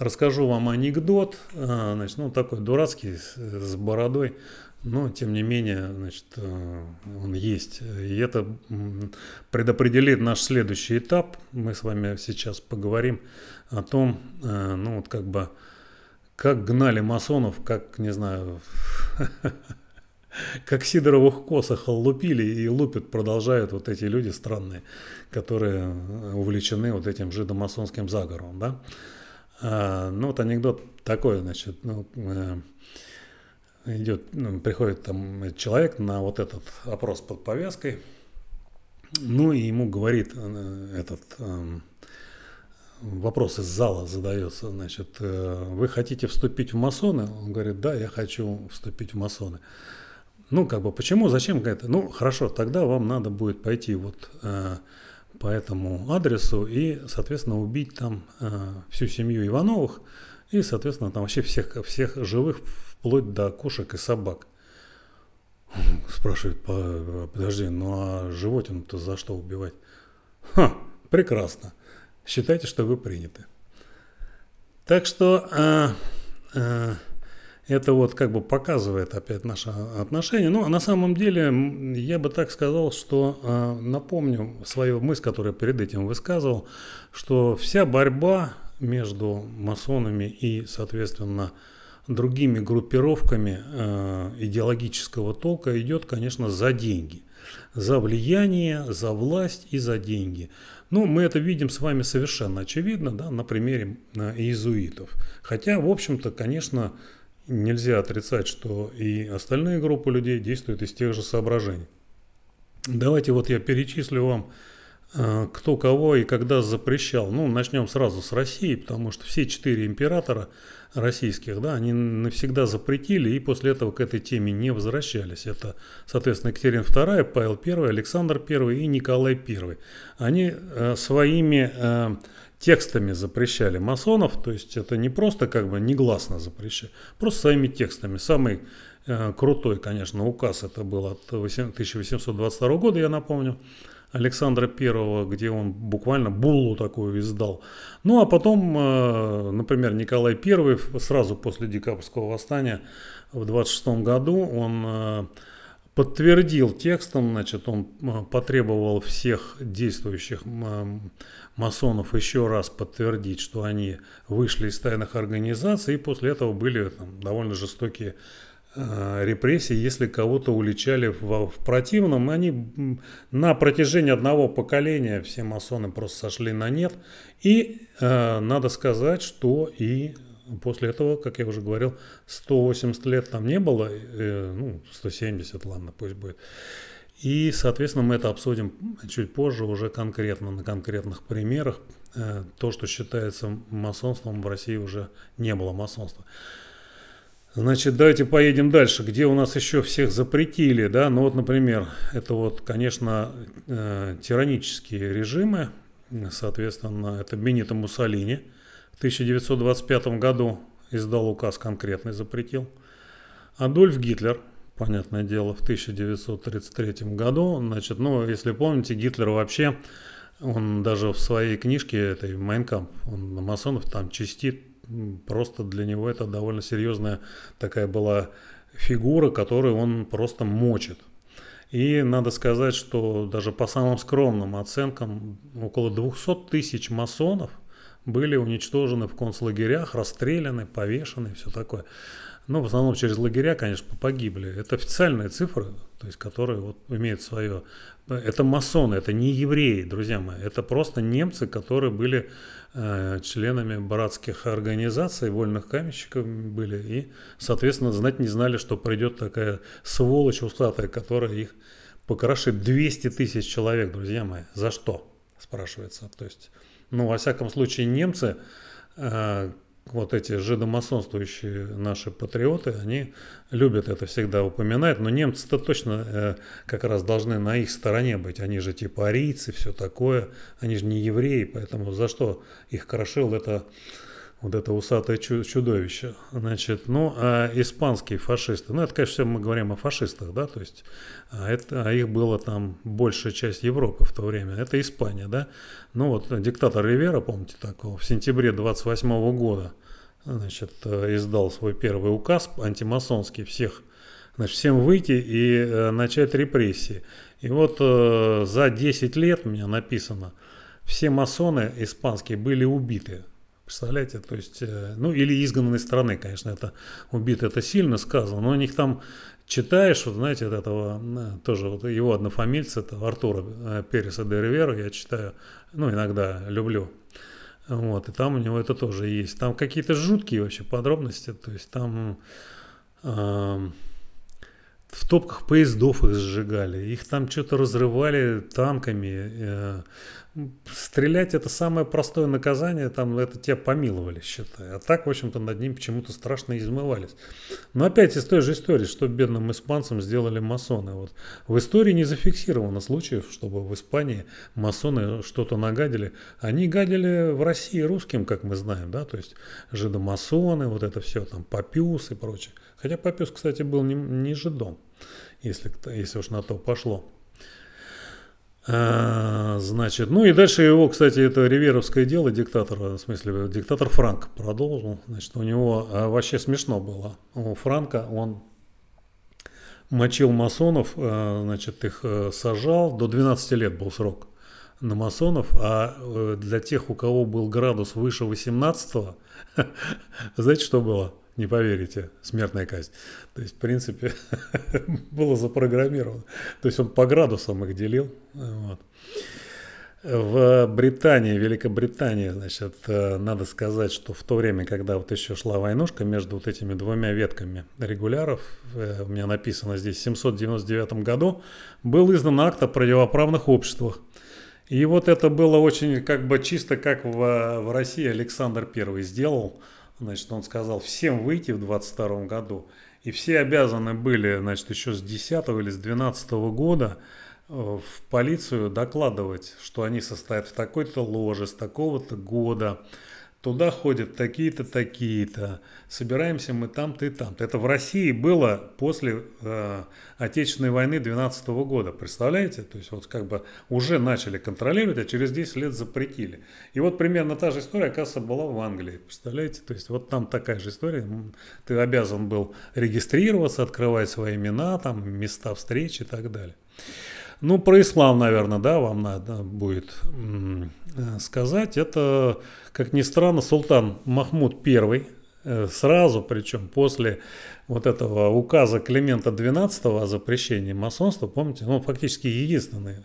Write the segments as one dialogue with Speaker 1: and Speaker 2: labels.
Speaker 1: Расскажу вам анекдот, э, значит, ну такой дурацкий с бородой, но тем не менее, значит, э, он есть. И это предопределит наш следующий этап. Мы с вами сейчас поговорим о том, э, ну вот как бы, как гнали масонов, как, не знаю, как сидоровых косах лупили и лупят, продолжают вот эти люди странные, которые увлечены вот этим жидомасонским заговором, да. А, ну вот анекдот такой, значит, ну, э, идет, ну, приходит там человек на вот этот опрос под повязкой, ну и ему говорит э, этот эм, вопрос из зала задается, значит, э, вы хотите вступить в масоны? Он говорит, да, я хочу вступить в масоны. Ну, как бы, почему, зачем это? Ну, хорошо, тогда вам надо будет пойти вот э, по этому адресу и, соответственно, убить там э, всю семью Ивановых и, соответственно, там вообще всех, всех живых, вплоть до кошек и собак. Спрашивает, подожди, ну а животину-то за что убивать? Ха, прекрасно считайте, что вы приняты. Так что э, э, это вот как бы показывает опять наше отношение. Но ну, а на самом деле я бы так сказал, что э, напомню свою мысль, которую перед этим высказывал, что вся борьба между масонами и, соответственно, другими группировками э, идеологического толка идет, конечно, за деньги. За влияние, за власть и за деньги. Ну, мы это видим с вами совершенно очевидно да, на примере э, иезуитов. Хотя, в общем-то, конечно, нельзя отрицать, что и остальные группы людей действуют из тех же соображений. Давайте вот я перечислю вам Э, кто кого и когда запрещал. Ну, начнем сразу с России, потому что все четыре императора российских, да, они навсегда запретили и после этого к этой теме не возвращались. Это, соответственно, Екатерина II, Павел I, Александр I и Николай I. Они э, своими э, текстами запрещали масонов, то есть это не просто как бы негласно запрещали, просто своими текстами. Самый э, крутой, конечно, указ это был от 1822 года, я напомню, Александра первого, где он буквально буллу такую издал. Ну а потом, э, например, Николай Первый сразу после Декабрьского восстания в 26 году он э, подтвердил текстом, значит, он э, потребовал всех действующих масонов еще раз подтвердить, что они вышли из тайных организаций, и после этого были там, довольно жестокие Э, репрессии, если кого-то уличали в, в противном. Они на протяжении одного поколения все масоны просто сошли на нет. И э, надо сказать, что и после этого, как я уже говорил, 180 лет там не было, э, ну, 170, ладно, пусть будет. И, соответственно, мы это обсудим чуть позже уже конкретно, на конкретных примерах. Э, то, что считается масонством, в России уже не было масонства. Значит, давайте поедем дальше. Где у нас еще всех запретили, да? Ну вот, например, это вот, конечно, э, тиранические режимы. Соответственно, это Бенито Муссолини в 1925 году издал указ конкретный, запретил. Адольф Гитлер, понятное дело, в 1933 году. Значит, ну, если помните, Гитлер вообще, он даже в своей книжке, этой «Майнкамп», он масонов там чистит просто для него это довольно серьезная такая была фигура, которую он просто мочит. И надо сказать, что даже по самым скромным оценкам около 200 тысяч масонов – были уничтожены в концлагерях, расстреляны, повешены, все такое. Ну, в основном через лагеря, конечно, погибли. Это официальные цифры, то есть, которые вот имеют свое... Это масоны, это не евреи, друзья мои. Это просто немцы, которые были э, членами братских организаций, вольных каменщиков были. И, соответственно, знать не знали, что придет такая сволочь усатая, которая их покрошит. 200 тысяч человек, друзья мои. За что? Спрашивается. То есть... Ну, во всяком случае, немцы, э, вот эти жидомасонствующие наши патриоты, они любят это всегда упоминать, но немцы-то точно э, как раз должны на их стороне быть, они же типа арийцы, все такое, они же не евреи, поэтому за что их крошил это вот это усатое чудовище. Значит, ну, а испанские фашисты, ну, это, конечно, все мы говорим о фашистах, да, то есть а это, а их было там большая часть Европы в то время, это Испания, да. Ну, вот диктатор Ривера, помните такого, в сентябре 28 -го года, значит, издал свой первый указ антимасонский всех, значит, всем выйти и э, начать репрессии. И вот э, за 10 лет, у меня написано, все масоны испанские были убиты – Представляете, то есть, э, ну или изгнанной страны, конечно, это убит, это сильно сказано, но у них там читаешь, вот знаете, вот этого э, тоже вот его однофамильца, это Артура э, Переса де Ривера, я читаю, ну иногда люблю, вот, и там у него это тоже есть, там какие-то жуткие вообще подробности, то есть там э, в топках поездов их сжигали, их там что-то разрывали танками. Э, стрелять это самое простое наказание, там это тебя помиловали, считай. А так, в общем-то, над ним почему-то страшно измывались. Но опять из той же истории, что бедным испанцам сделали масоны. Вот. В истории не зафиксировано случаев, чтобы в Испании масоны что-то нагадили. Они гадили в России русским, как мы знаем, да, то есть жидомасоны, вот это все, там, папюс и прочее. Хотя Папиус, кстати, был не, не жидом, если, если уж на то пошло. А, значит, ну и дальше его, кстати, это риверовское дело диктатора, в смысле, диктатор Франк продолжил. Значит, у него а, вообще смешно было. У Франка он мочил масонов, а, значит, их э, сажал, до 12 лет был срок на масонов, а э, для тех, у кого был градус выше 18, знаете, что было? не поверите, смертная казнь. То есть, в принципе, было запрограммировано. То есть он по градусам их делил. Вот. В Британии, Великобритании, значит, э, надо сказать, что в то время, когда вот еще шла войнушка между вот этими двумя ветками регуляров, э, у меня написано здесь, в 799 году был издан акт о противоправных обществах. И вот это было очень как бы чисто, как в, в России Александр I сделал – Значит, он сказал всем выйти в 22 году. И все обязаны были, значит, еще с 10 или с 12 года э, в полицию докладывать, что они состоят в такой-то ложе, с такого-то года, туда ходят такие-то, такие-то, собираемся мы там, ты там. Это в России было после э, Отечественной войны 12 года, представляете? То есть вот как бы уже начали контролировать, а через 10 лет запретили. И вот примерно та же история, оказывается, была в Англии, представляете? То есть вот там такая же история, ты обязан был регистрироваться, открывать свои имена, там места встречи и так далее. Ну, про ислам, наверное, да, вам надо будет э, сказать. Это, как ни странно, султан Махмуд I, э, сразу, причем после вот этого указа Климента XII о запрещении масонства, помните, ну, фактически единственный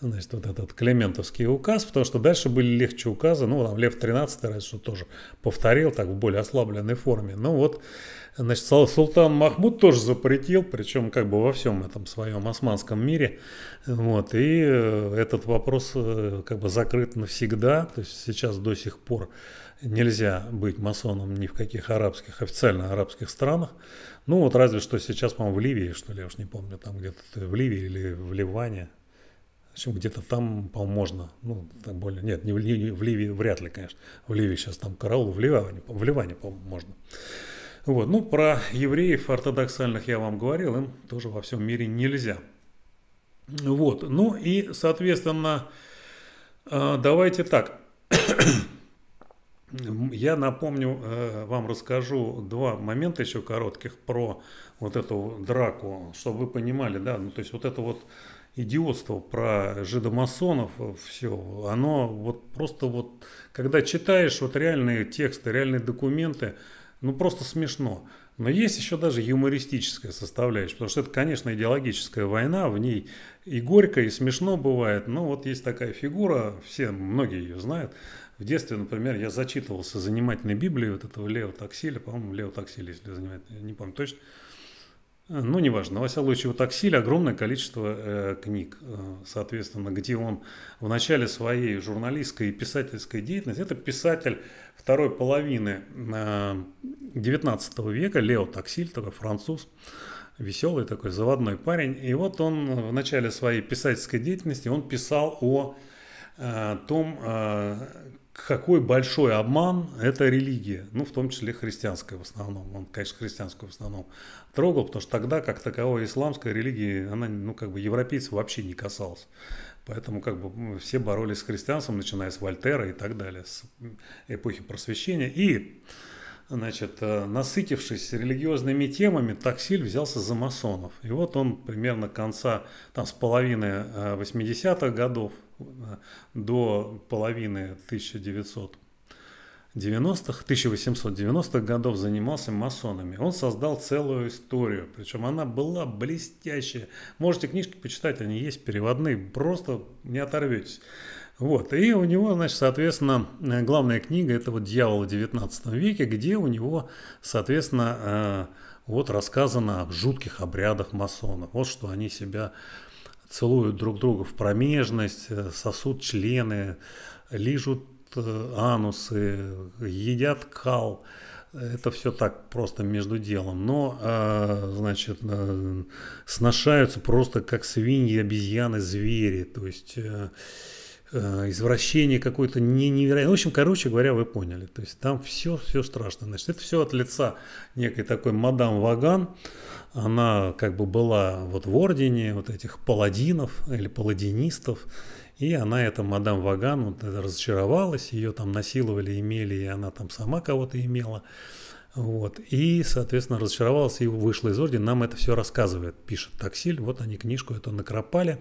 Speaker 1: значит, вот этот Клементовский указ, потому что дальше были легче указы, ну, там Лев 13 раз, что тоже повторил, так в более ослабленной форме. Ну, вот, значит, Султан Махмуд тоже запретил, причем как бы во всем этом своем османском мире, вот, и э, этот вопрос э, как бы закрыт навсегда, то есть сейчас до сих пор нельзя быть масоном ни в каких арабских, официально арабских странах. Ну вот разве что сейчас, по-моему, в Ливии, что ли, я уж не помню, там где-то в Ливии или в Ливане, Зачем где-то там, по-моему, можно. Ну, так более. Нет, не в, Ливии, в Ливии вряд ли, конечно. В Ливии сейчас там караул, в Ливане, в Ливане по-моему, можно. Вот. Ну, про евреев ортодоксальных я вам говорил, им тоже во всем мире нельзя. Вот. Ну и, соответственно, э, давайте так. Я напомню, э, вам расскажу два момента еще коротких про вот эту драку, чтобы вы понимали, да, ну то есть вот это вот идиотство про жидомасонов, э, все, оно вот просто вот, когда читаешь вот реальные тексты, реальные документы, ну просто смешно. Но есть еще даже юмористическая составляющая, потому что это, конечно, идеологическая война, в ней и горько, и смешно бывает. Но вот есть такая фигура, все, многие ее знают. В детстве, например, я зачитывался занимательной Библией вот этого Лео Таксиля, по-моему, Лео Таксиля, если занимать, не помню точно. Э, ну, неважно. У Луича Утаксиля огромное количество э, книг, э, соответственно, где он в начале своей журналистской и писательской деятельности, это писатель второй половины э, 19 века, Лео Таксиль, такой француз, веселый такой, заводной парень. И вот он в начале своей писательской деятельности, он писал о э, том, э, какой большой обман это религия, ну, в том числе христианская в основном. Он, конечно, христианскую в основном трогал, потому что тогда, как таковой исламской религии, она, ну, как бы европейцев вообще не касалась. Поэтому как бы все боролись с христианством, начиная с Вольтера и так далее, с эпохи просвещения. И, значит, э, насытившись религиозными темами, Таксиль взялся за масонов. И вот он примерно конца, там, с половины 80-х э, годов, до половины 1990 х 1890-х годов занимался масонами. Он создал целую историю, причем она была блестящая. Можете книжки почитать, они есть переводные, просто не оторветесь. Вот, и у него, значит, соответственно, главная книга – это вот «Дьявол в 19 веке», где у него, соответственно, э, вот рассказано о жутких обрядах масонов, вот что они себя целуют друг друга в промежность, э, сосут члены, лижут э, анусы, едят кал. Это все так просто между делом. Но, э, значит, э, сношаются просто как свиньи, обезьяны, звери. То есть Э, извращение какое-то не невероятное. В общем, короче говоря, вы поняли. То есть там все, все страшно. Значит, это все от лица некой такой мадам Ваган. Она как бы была вот в ордене вот этих паладинов или паладинистов. И она, эта мадам Ваган, вот разочаровалась, ее там насиловали, имели, и она там сама кого-то имела. Вот. И, соответственно, разочаровалась и вышла из ордена. Нам это все рассказывает, пишет Таксиль. Вот они книжку эту накропали.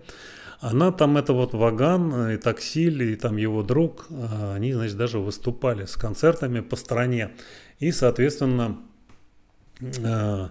Speaker 1: Она там, это вот Ваган э, и Таксиль, и там его друг, э, они, значит, даже выступали с концертами по стране. И, соответственно, э,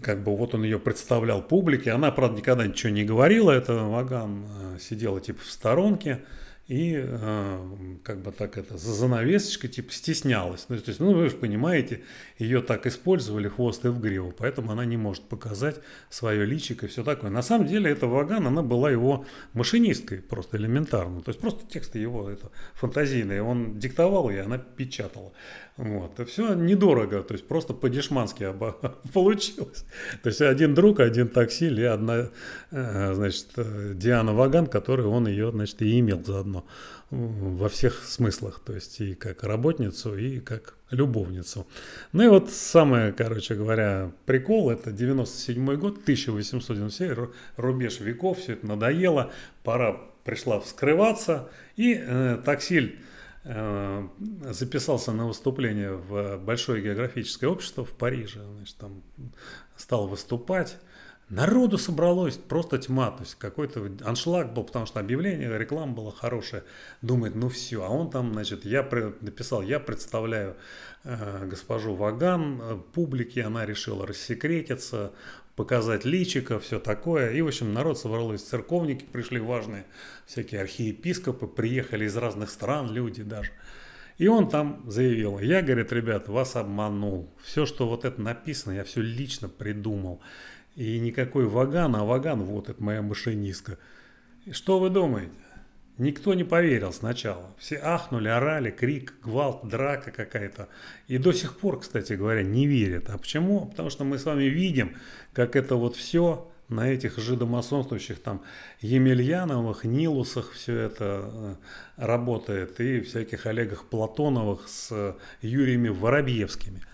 Speaker 1: как бы вот он ее представлял публике. Она, правда, никогда ничего не говорила, это Ваган сидела типа в сторонке и э, как бы так это за занавесочкой типа стеснялась. Ну, то есть, ну вы же понимаете, ее так использовали хвост и в гриву, поэтому она не может показать свое личико и все такое. На самом деле эта Ваган, она была его машинисткой просто элементарно. То есть просто тексты его это фантазийные, он диктовал и она печатала. Вот. И все недорого, то есть просто по-дешмански оба получилось. То есть один друг, один такси или одна, э, значит, э, Диана Ваган, который он ее, значит, и имел заодно. Анну во всех смыслах, то есть и как работницу, и как любовницу. Ну и вот самое, короче говоря, прикол, это 97 год, 1897, рубеж веков, все это надоело, пора пришла вскрываться, и э, таксиль э, записался на выступление в Большое географическое общество в Париже, значит, там стал выступать, Народу собралось просто тьма, то есть какой-то аншлаг был, потому что объявление, реклама была хорошая. Думает, ну все, а он там, значит, я написал, я представляю э, госпожу Ваган э, публике, она решила рассекретиться, показать личика, все такое. И, в общем, народ собралось, церковники пришли важные, всякие архиепископы, приехали из разных стран люди даже. И он там заявил, я, говорит, ребят, вас обманул. Все, что вот это написано, я все лично придумал. И никакой Ваган, а Ваган, вот это моя машинистка. Что вы думаете? Никто не поверил сначала. Все ахнули, орали, крик, гвалт, драка какая-то. И до сих пор, кстати говоря, не верят. А почему? Потому что мы с вами видим, как это вот все на этих жидомасонствующих там Емельяновых, Нилусах все это э, работает. И всяких Олегах Платоновых с э, Юриями Воробьевскими –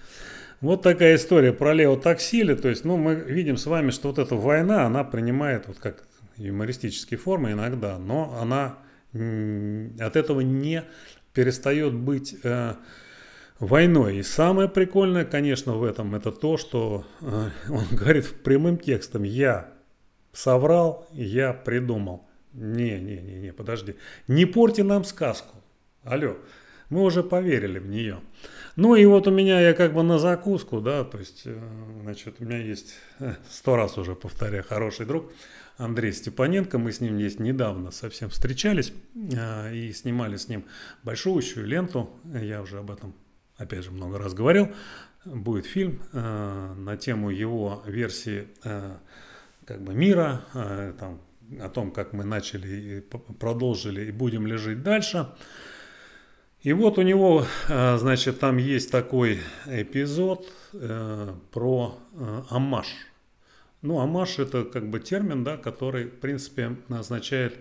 Speaker 1: вот такая история про Лео Таксили. То есть, ну, мы видим с вами, что вот эта война, она принимает вот как юмористические формы иногда, но она от этого не перестает быть э, войной. И самое прикольное, конечно, в этом, это то, что э, он говорит прямым текстом, я соврал, я придумал. Не-не-не, не, подожди. Не порти нам сказку. Алло, мы уже поверили в нее. Ну и вот у меня я как бы на закуску, да, то есть, э, значит, у меня есть, э, сто раз уже повторяю, хороший друг Андрей Степаненко, мы с ним есть недавно совсем встречались э, и снимали с ним большущую ленту, я уже об этом, опять же, много раз говорил, будет фильм на тему его версии как бы мира, там, о том, как мы начали и продолжили и будем ли жить дальше. И вот у него, э, значит, там есть такой эпизод э, про э, амаш. Ну, амаш это как бы термин, да, который, в принципе, означает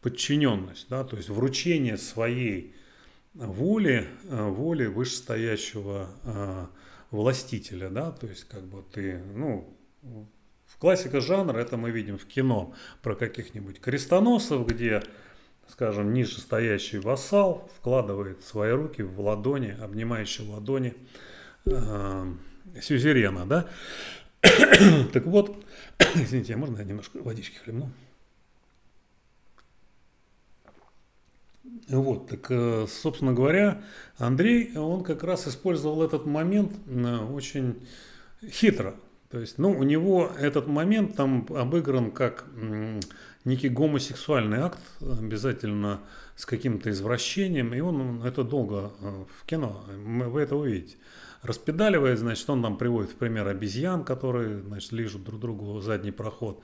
Speaker 1: подчиненность, да, то есть вручение своей воли, воли вышестоящего властителя, да, то есть как бы ты, ну, в классика жанра это мы видим в кино про каких-нибудь крестоносов, где скажем, нижестоящий стоящий вассал вкладывает свои руки в ладони, обнимающие ладони э, сюзерена, да? так вот, извините, можно я немножко водички хлебну? Вот, так, э, собственно говоря, Андрей, он как раз использовал этот момент э, очень хитро. То есть, ну, у него этот момент там обыгран как некий гомосексуальный акт, обязательно с каким-то извращением, и он это долго э, в кино, вы это увидите. Распедаливает, значит, он нам приводит в пример обезьян, которые, значит, лижут друг другу задний проход,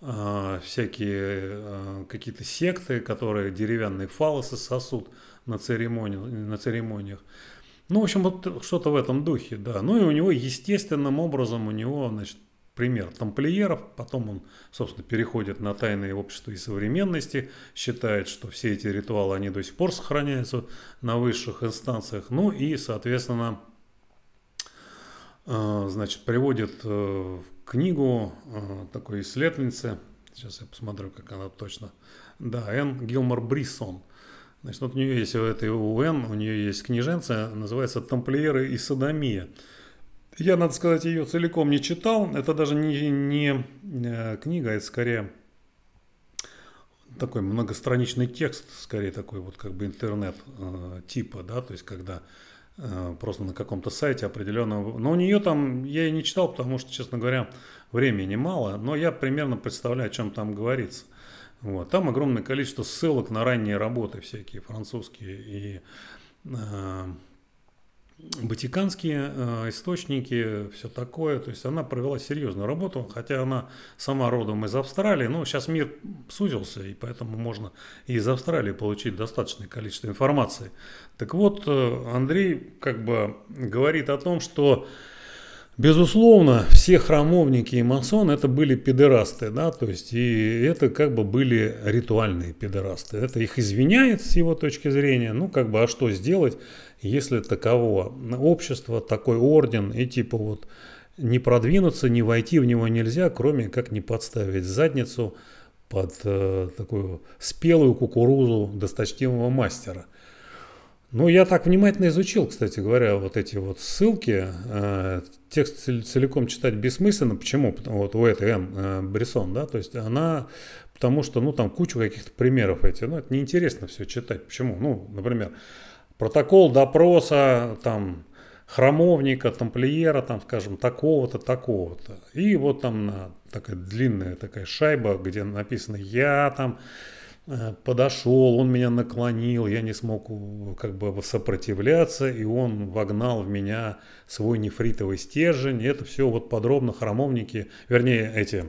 Speaker 1: а, всякие э, какие-то секты, которые деревянные фалосы сосут на, церемони на церемониях. Ну, в общем, вот что-то в этом духе, да. Ну и у него естественным образом у него, значит, пример тамплиеров, потом он, собственно, переходит на тайное общество и современности, считает, что все эти ритуалы, они до сих пор сохраняются на высших инстанциях, ну и, соответственно, э, значит, приводит э, книгу э, такой исследовательницы, сейчас я посмотрю, как она точно, да, Энн Гилмор Брисон. Значит, вот у нее есть, у этой у Энн, у нее есть книженция, называется «Тамплиеры и садомия». Я, надо сказать, ее целиком не читал. Это даже не, не э, книга, а это скорее такой многостраничный текст, скорее такой вот как бы интернет э, типа, да, то есть когда э, просто на каком-то сайте определенного. Но у нее там я и не читал, потому что, честно говоря, времени мало, но я примерно представляю, о чем там говорится. Вот. Там огромное количество ссылок на ранние работы всякие французские и э, Ватиканские э, источники, все такое. То есть она провела серьезную работу, хотя она сама родом из Австралии. Но сейчас мир сузился, и поэтому можно и из Австралии получить достаточное количество информации. Так вот, э, Андрей как бы говорит о том, что Безусловно, все храмовники и масон это были педерасты, да, то есть и это как бы были ритуальные педерасты. Это их извиняет с его точки зрения, ну как бы а что сделать, если таково общество, такой орден и типа вот не продвинуться, не войти в него нельзя, кроме как не подставить задницу под э, такую спелую кукурузу досточтимого мастера. Ну, я так внимательно изучил, кстати говоря, вот эти вот ссылки. Э, текст целиком читать бессмысленно. Почему? Вот у этой М. Э, Брисон, да, то есть она, потому что, ну, там кучу каких-то примеров эти. Ну, это неинтересно все читать. Почему? Ну, например, протокол допроса, там, храмовника, тамплиера, там, скажем, такого-то, такого-то. И вот там такая длинная такая шайба, где написано «я», там, Э, подошел, он меня наклонил, я не смог э, как бы сопротивляться, и он вогнал в меня свой нефритовый стержень. И это все вот подробно храмовники, вернее эти...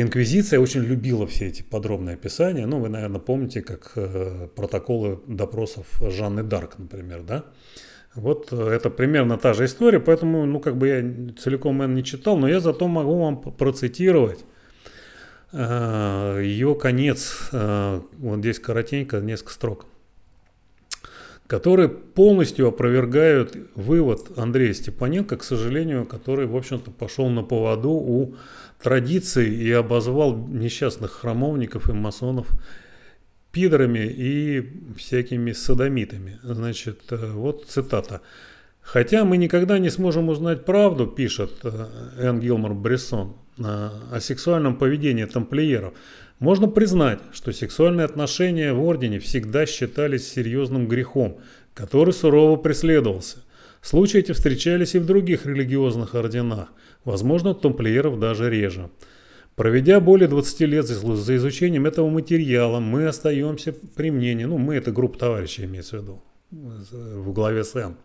Speaker 1: Инквизиция очень любила все эти подробные описания. Ну, вы, наверное, помните, как э, протоколы допросов Жанны Дарк, например, да? Вот это примерно та же история, поэтому, ну, как бы я целиком, наверное, не читал, но я зато могу вам процитировать Э, Ее конец, э, вот здесь коротенько, несколько строк, которые полностью опровергают вывод Андрея Степаненко, к сожалению, который, в общем-то, пошел на поводу у традиции и обозвал несчастных храмовников и масонов пидорами и всякими садомитами. Значит, э, вот цитата. «Хотя мы никогда не сможем узнать правду, — пишет Энн Гилмор Брессон, Э, о сексуальном поведении тамплиеров, можно признать, что сексуальные отношения в Ордене всегда считались серьезным грехом, который сурово преследовался. Случаи эти встречались и в других религиозных орденах, возможно, тамплиеров даже реже. Проведя более 20 лет за изучением этого материала, мы остаемся при мнении, ну мы это группа товарищей имеется в виду, э, в главе СМ,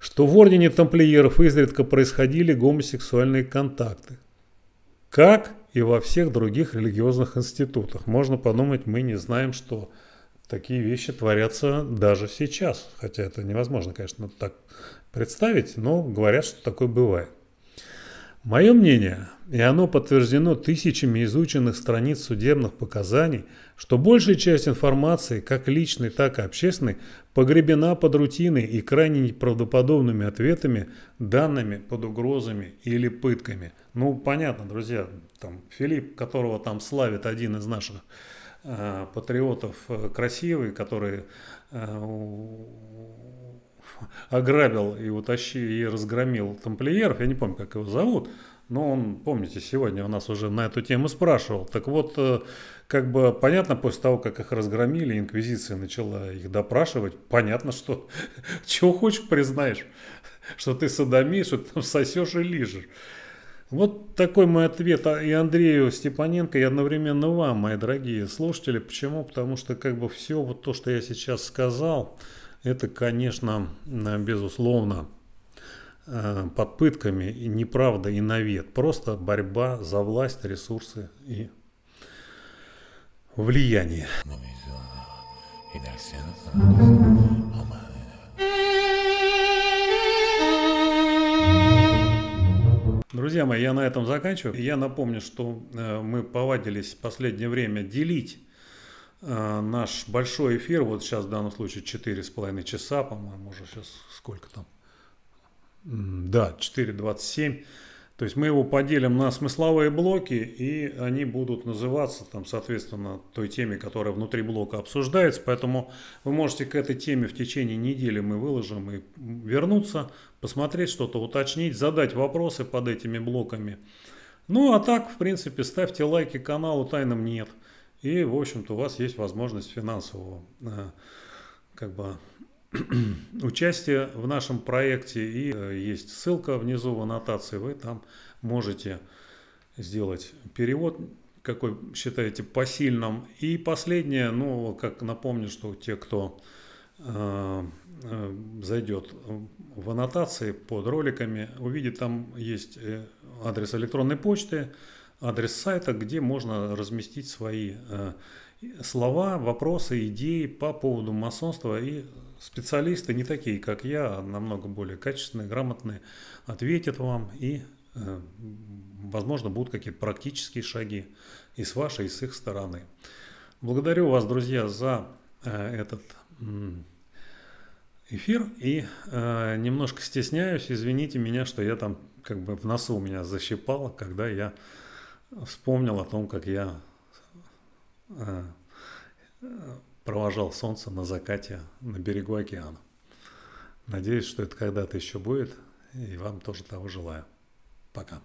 Speaker 1: что в ордене тамплиеров изредка происходили гомосексуальные контакты. Как и во всех других религиозных институтах. Можно подумать, мы не знаем, что такие вещи творятся даже сейчас. Хотя это невозможно, конечно, так представить, но говорят, что такое бывает. Мое мнение, и оно подтверждено тысячами изученных страниц судебных показаний, что большая часть информации, как личной, так и общественной, погребена под рутиной и крайне неправдоподобными ответами, данными под угрозами или пытками. Ну, понятно, друзья, там Филипп, которого там славит один из наших э, патриотов э, красивый, который э, ограбил и утащил и разгромил тамплиеров, я не помню, как его зовут, ну, он, помните, сегодня у нас уже на эту тему спрашивал. Так вот, э, как бы понятно, после того, как их разгромили, инквизиция начала их допрашивать, понятно, что чего хочешь признаешь, что ты садомишь, что ты там сосешь и лижешь. Вот такой мой ответ и Андрею Степаненко, и одновременно вам, мои дорогие слушатели. Почему? Потому что как бы все вот то, что я сейчас сказал, это, конечно, безусловно, Э, под пытками, и неправда и навет. Просто борьба за власть, ресурсы и влияние. Друзья мои, я на этом заканчиваю. Я напомню, что э, мы повадились в последнее время делить э, наш большой эфир, вот сейчас в данном случае 4,5 часа, по-моему, уже сейчас сколько там, да, 4.27. То есть мы его поделим на смысловые блоки, и они будут называться, там, соответственно, той теме, которая внутри блока обсуждается. Поэтому вы можете к этой теме в течение недели мы выложим и вернуться, посмотреть что-то, уточнить, задать вопросы под этими блоками. Ну а так, в принципе, ставьте лайки каналу «Тайным нет». И, в общем-то, у вас есть возможность финансового э, как бы участие в нашем проекте. И э, есть ссылка внизу в аннотации. Вы там можете сделать перевод, какой считаете посильным. И последнее, ну, как напомню, что те, кто э, э, зайдет в аннотации под роликами, увидит, там есть адрес электронной почты, адрес сайта, где можно разместить свои слова, вопросы, идеи по поводу масонства и специалисты не такие, как я, а намного более качественные, грамотные, ответят вам и, э, возможно, будут какие-то практические шаги и с вашей, и с их стороны. Благодарю вас, друзья, за э, этот эфир и э, немножко стесняюсь, извините меня, что я там как бы в носу у меня защипало, когда я вспомнил о том, как я провожал солнце на закате на берегу океана. Надеюсь, что это когда-то еще будет, и вам тоже того желаю. Пока.